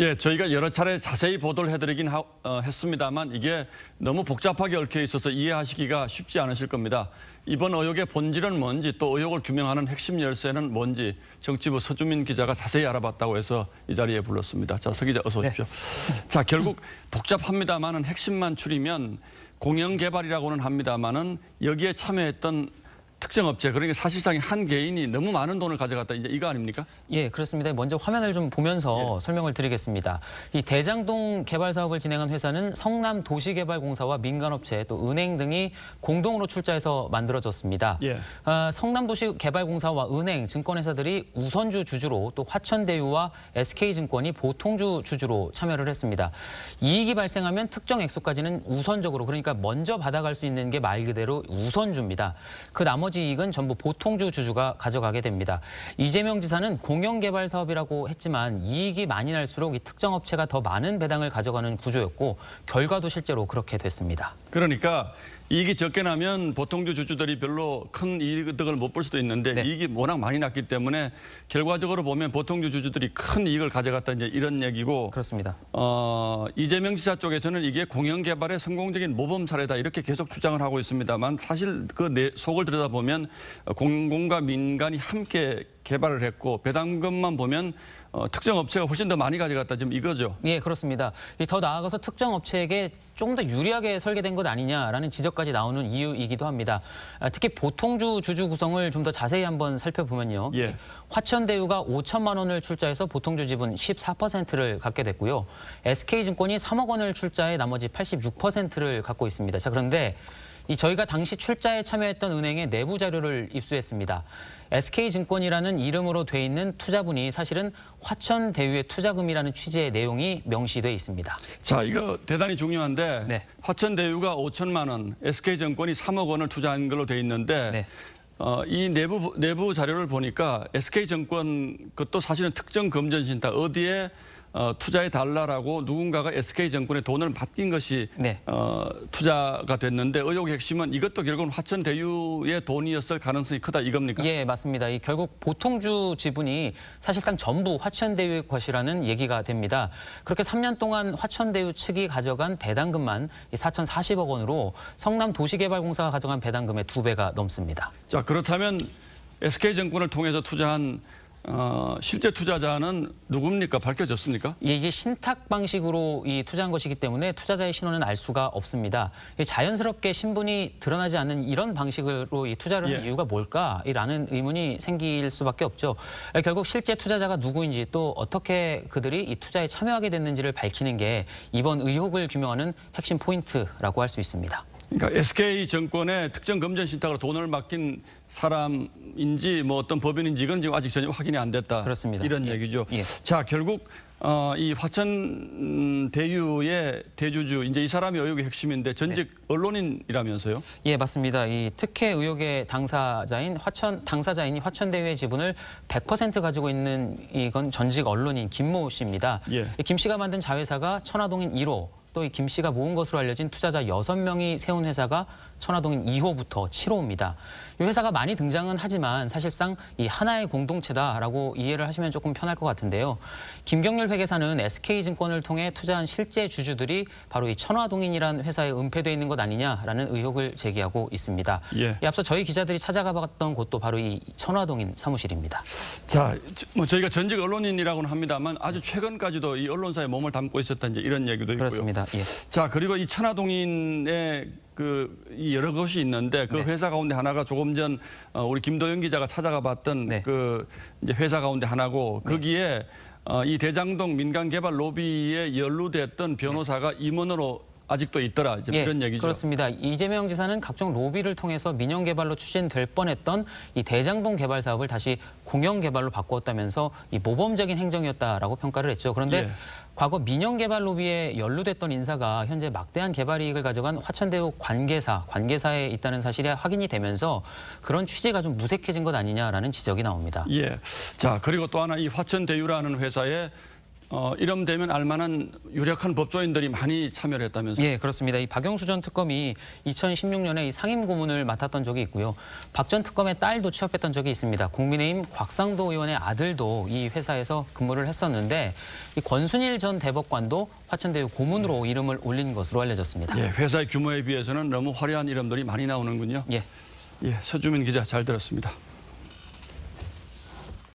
예, 저희가 여러 차례 자세히 보도를 해드리긴 하, 어, 했습니다만 이게 너무 복잡하게 얽혀 있어서 이해하시기가 쉽지 않으실 겁니다. 이번 의혹의 본질은 뭔지 또 의혹을 규명하는 핵심 열쇠는 뭔지 정치부 서주민 기자가 자세히 알아봤다고 해서 이 자리에 불렀습니다. 자, 서 기자 어서 오십시오. 네. 자, 결국 복잡합니다만은 핵심만 추리면 공영 개발이라고는 합니다만은 여기에 참여했던 특정 업체 그러니까 사실상 한 개인이 너무 많은 돈을 가져갔다 이제 이거 아닙니까? 예 그렇습니다. 먼저 화면을 좀 보면서 예. 설명을 드리겠습니다. 이 대장동 개발 사업을 진행한 회사는 성남 도시개발공사와 민간업체 또 은행 등이 공동으로 출자해서 만들어졌습니다. 예. 아, 성남 도시개발공사와 은행 증권회사들이 우선주 주주로 또 화천대유와 SK증권이 보통주 주주로 참여를 했습니다. 이익이 발생하면 특정 액수까지는 우선적으로 그러니까 먼저 받아갈 수 있는 게 말 그대로 우선주입니다. 그 나머지 나머지 이익은 전부 보통주 주주가 가져가게 됩니다. 이재명 지사는 공영개발 사업이라고 했지만 이익이 많이 날수록 이 특정 업체가 더 많은 배당을 가져가는 구조였고 결과도 실제로 그렇게 됐습니다. 그러니까 이익이 적게 나면 보통주 주주들이 별로 큰 이득을 못 볼 수도 있는데 네. 이익이 워낙 많이 났기 때문에 결과적으로 보면 보통주 주주들이 큰 이익을 가져갔다 이제 이런 얘기고 그렇습니다. 어, 이재명 지사 쪽에서는 이게 공영 개발의 성공적인 모범 사례다 이렇게 계속 주장을 하고 있습니다만 사실 그 속을 들여다보면 공공과 민간이 함께 개발을 했고 배당금만 보면 어, 특정 업체가 훨씬 더 많이 가져갔다 지금 이거죠. 예, 그렇습니다. 더 나아가서 특정 업체에게 조더 유리하게 설계된 것 아니냐라는 지적까지 나오는 이유이기도 합니다. 아, 특히 보통주 주주 구성을 좀 더 자세히 한번 살펴보면요. 예. 화천대유가 5천만 원을 출자해서 보통주 지분 14%를 갖게 됐고요. SK증권이 3억 원을 출자해 나머지 86%를 갖고 있습니다. 자, 그런데 이 저희가 당시 출자에 참여했던 은행의 내부 자료를 입수했습니다. SK증권이라는 이름으로 돼 있는 투자분이 사실은 화천 대유의 투자금이라는 취지의 내용이 명시돼 있습니다. 자, 이거 대단히 중요한데 네. 화천 대유가 5천만 원, SK증권이 3억 원을 투자한 걸로 돼 있는데 네. 어, 이 내부 내부 자료를 보니까 SK증권 그것도 사실은 특정 금전신탁 어디에 어, 투자해 달라라고 누군가가 SK 정권의 돈을 맡긴 것이 네. 어, 투자가 됐는데 의혹의 핵심은 이것도 결국은 화천 대유의 돈이었을 가능성이 크다 이겁니까? 예, 맞습니다. 이 결국 보통주 지분이 사실상 전부 화천 대유의 것이라는 얘기가 됩니다. 그렇게 3년 동안 화천 대유 측이 가져간 배당금만 4,040억 원으로 성남 도시개발공사가 가져간 배당금의 두 배가 넘습니다. 자, 그렇다면 SK 정권을 통해서 투자한 어, 실제 투자자는 누굽니까? 밝혀졌습니까? 예, 이게 신탁 방식으로 이 투자한 것이기 때문에 투자자의 신원은 알 수가 없습니다. 자연스럽게 신분이 드러나지 않는 이런 방식으로 이 투자를 예. 이유가 뭘까라는 의문이 생길 수밖에 없죠. 결국 실제 투자자가 누구인지 또 어떻게 그들이 이 투자에 참여하게 됐는지를 밝히는 게 이번 의혹을 규명하는 핵심 포인트라고 할 수 있습니다. 그러니까 SK 정권의 특정 금전 신탁으로 돈을 맡긴 사람인지 뭐 어떤 법인인지 이건 지금 아직 전혀 확인이 안 됐다. 그렇습니다. 이런 예. 얘기죠. 예. 자 결국 어, 이 화천 대유의 대주주 이제 이 사람이 의혹의 핵심인데 전직 네. 언론인이라면서요? 예 맞습니다. 이 특혜 의혹의 당사자인 화천 당사자인 화천 대유의 지분을 100% 가지고 있는 이건 전직 언론인 김모 씨입니다. 예. 김 씨가 만든 자회사가 천화동인 1호 또이김 씨가 모은 것으로 알려진 투자자 6 명이 세운 회사가 천화동인 2호부터 7호입니다. 이 회사가 많이 등장은 하지만 사실상 이 하나의 공동체다라고 이해를 하시면 조금 편할 것 같은데요. 김경률 회계사는 SK증권을 통해 투자한 실제 주주들이 바로 이 천화동인이란 회사에 은폐돼 있는 것 아니냐라는 의혹을 제기하고 있습니다. 예. 앞서 저희 기자들이 찾아가 봤던 곳도 바로 이 천화동인 사무실입니다. 자, 뭐 저희가 전직 언론인이라고는 합니다만 아주 최근까지도 이 언론사에 몸을 담고 있었던 이런 얘기도 있고요. 그렇습니다. 예. 자, 그리고 이 천화동인의 그 여러 것이 있는데 그 네. 회사 가운데 하나가 조금 전 어, 우리 김도영 기자가 찾아가 봤던 네. 그 이제 회사 가운데 하나고 네. 거기에 네. 이 대장동 민간 개발 로비에 연루됐던 변호사가 임원으로 아직도 있더라 이제 예, 이런 얘기죠. 그렇습니다. 이재명 지사는 각종 로비를 통해서 민영 개발로 추진될 뻔했던 이 대장동 개발 사업을 다시 공영 개발로 바꾸었다면서 이 모범적인 행정이었다라고 평가를 했죠. 그런데 예. 과거 민영 개발 로비에 연루됐던 인사가 현재 막대한 개발 이익을 가져간 화천대유 관계사, 관계사에 있다는 사실이 확인이 되면서 그런 취지가 좀 무색해진 것 아니냐라는 지적이 나옵니다. 예. 자, 그리고 또 하나 이 화천대유라는 회사에 어, 이름 되면 알만한 유력한 법조인들이 많이 참여를 했다면서요? 예, 그렇습니다. 이 박영수 전 특검이 2016년에 이 상임 고문을 맡았던 적이 있고요. 박 전 특검의 딸도 취업했던 적이 있습니다. 국민의힘 곽상도 의원의 아들도 이 회사에서 근무를 했었는데 이 권순일 전 대법관도 화천대유 고문으로 이름을 올린 것으로 알려졌습니다. 예, 회사의 규모에 비해서는 너무 화려한 이름들이 많이 나오는군요. 예. 예, 서주민 기자 잘 들었습니다.